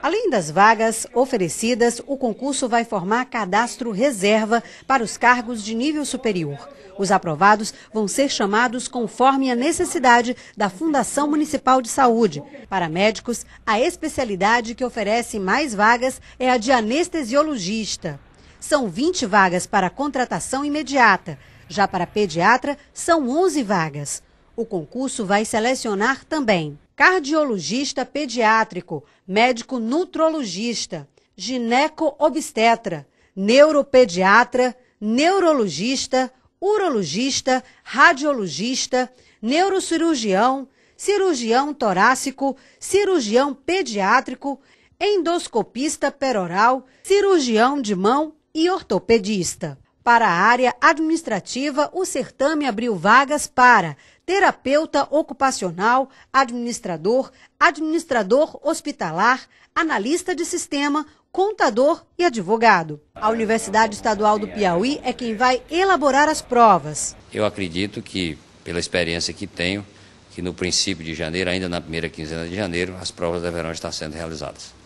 Além das vagas oferecidas, o concurso vai formar cadastro reserva para os cargos de nível superior. Os aprovados vão ser chamados conforme a necessidade da Fundação Municipal de Saúde. Para médicos, a especialidade que oferece mais vagas é a de anestesiologista. São 20 vagas para contratação imediata. Já para pediatra, são 11 vagas. O concurso vai selecionar também cardiologista pediátrico, médico nutrologista, gineco-obstetra, neuropediatra, neurologista, urologista, radiologista, neurocirurgião, cirurgião torácico, cirurgião pediátrico, endoscopista peroral, cirurgião de mão e ortopedista. Para a área administrativa, o certame abriu vagas para terapeuta ocupacional, administrador, administrador hospitalar, analista de sistema, contador e advogado. A Universidade Estadual do Piauí é quem vai elaborar as provas. Eu acredito que, pela experiência que tenho, que no princípio de janeiro, ainda na primeira quinzena de janeiro, as provas deverão estar sendo realizadas.